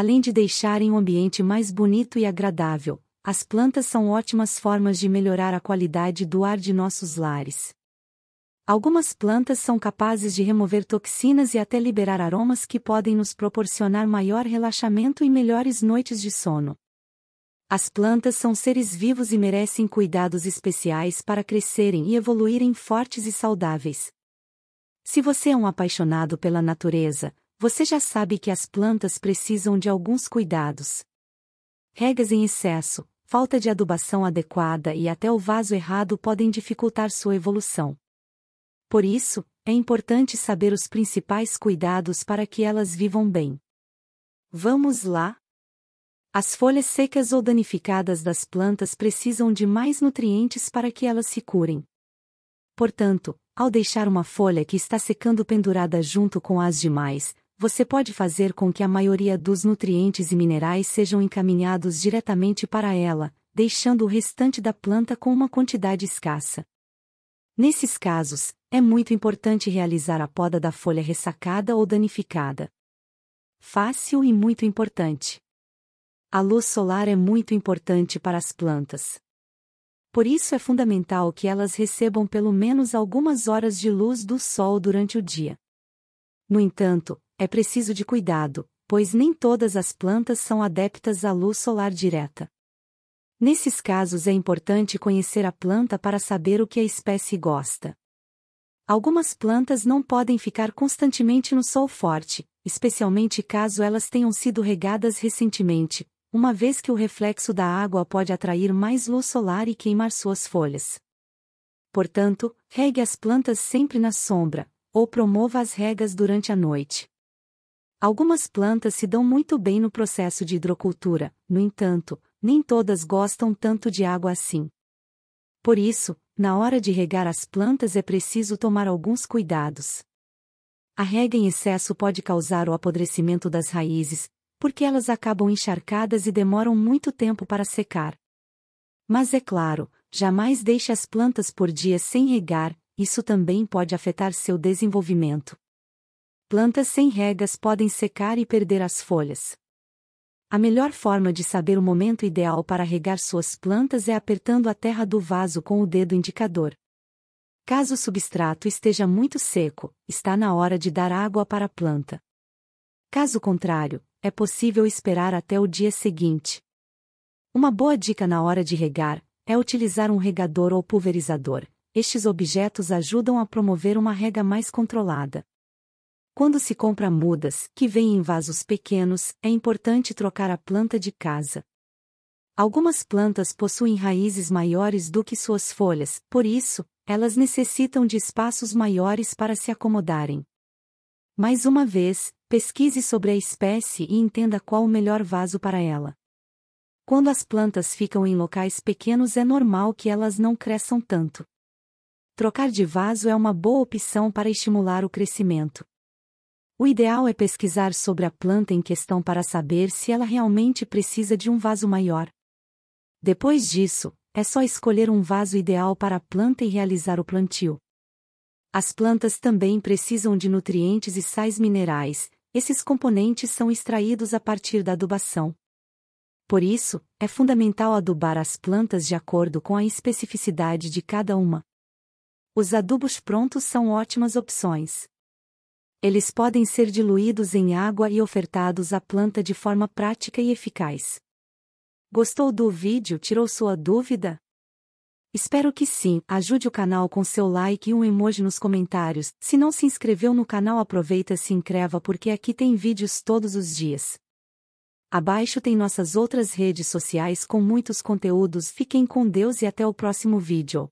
Além de deixarem o ambiente mais bonito e agradável, as plantas são ótimas formas de melhorar a qualidade do ar de nossos lares. Algumas plantas são capazes de remover toxinas e até liberar aromas que podem nos proporcionar maior relaxamento e melhores noites de sono. As plantas são seres vivos e merecem cuidados especiais para crescerem e evoluírem fortes e saudáveis. Se você é um apaixonado pela natureza, você já sabe que as plantas precisam de alguns cuidados. Regas em excesso, falta de adubação adequada e até o vaso errado podem dificultar sua evolução. Por isso, é importante saber os principais cuidados para que elas vivam bem. Vamos lá? As folhas secas ou danificadas das plantas precisam de mais nutrientes para que elas se curem. Portanto, ao deixar uma folha que está secando pendurada junto com as demais, você pode fazer com que a maioria dos nutrientes e minerais sejam encaminhados diretamente para ela, deixando o restante da planta com uma quantidade escassa. Nesses casos, é muito importante realizar a poda da folha ressacada ou danificada. Fácil e muito importante. A luz solar é muito importante para as plantas. Por isso é fundamental que elas recebam pelo menos algumas horas de luz do sol durante o dia. No entanto, é preciso de cuidado, pois nem todas as plantas são adeptas à luz solar direta. Nesses casos é importante conhecer a planta para saber o que a espécie gosta. Algumas plantas não podem ficar constantemente no sol forte, especialmente caso elas tenham sido regadas recentemente, uma vez que o reflexo da água pode atrair mais luz solar e queimar suas folhas. Portanto, regue as plantas sempre na sombra, ou promova as regas durante a noite. Algumas plantas se dão muito bem no processo de hidrocultura, no entanto, nem todas gostam tanto de água assim. Por isso, na hora de regar as plantas é preciso tomar alguns cuidados. A rega em excesso pode causar o apodrecimento das raízes, porque elas acabam encharcadas e demoram muito tempo para secar. Mas é claro, jamais deixe as plantas por dia sem regar, isso também pode afetar seu desenvolvimento. Plantas sem regas podem secar e perder as folhas. A melhor forma de saber o momento ideal para regar suas plantas é apertando a terra do vaso com o dedo indicador. Caso o substrato esteja muito seco, está na hora de dar água para a planta. Caso contrário, é possível esperar até o dia seguinte. Uma boa dica na hora de regar é utilizar um regador ou pulverizador. Estes objetos ajudam a promover uma rega mais controlada. Quando se compra mudas, que vêm em vasos pequenos, é importante trocar a planta de casa. Algumas plantas possuem raízes maiores do que suas folhas, por isso, elas necessitam de espaços maiores para se acomodarem. Mais uma vez, pesquise sobre a espécie e entenda qual o melhor vaso para ela. Quando as plantas ficam em locais pequenos é normal que elas não cresçam tanto. Trocar de vaso é uma boa opção para estimular o crescimento. O ideal é pesquisar sobre a planta em questão para saber se ela realmente precisa de um vaso maior. Depois disso, é só escolher um vaso ideal para a planta e realizar o plantio. As plantas também precisam de nutrientes e sais minerais, esses componentes são extraídos a partir da adubação. Por isso, é fundamental adubar as plantas de acordo com a especificidade de cada uma. Os adubos prontos são ótimas opções. Eles podem ser diluídos em água e ofertados à planta de forma prática e eficaz. Gostou do vídeo? Tirou sua dúvida? Espero que sim. Ajude o canal com seu like e um emoji nos comentários. Se não se inscreveu no canal, aproveita e se inscreva porque aqui tem vídeos todos os dias. Abaixo tem nossas outras redes sociais com muitos conteúdos. Fiquem com Deus e até o próximo vídeo.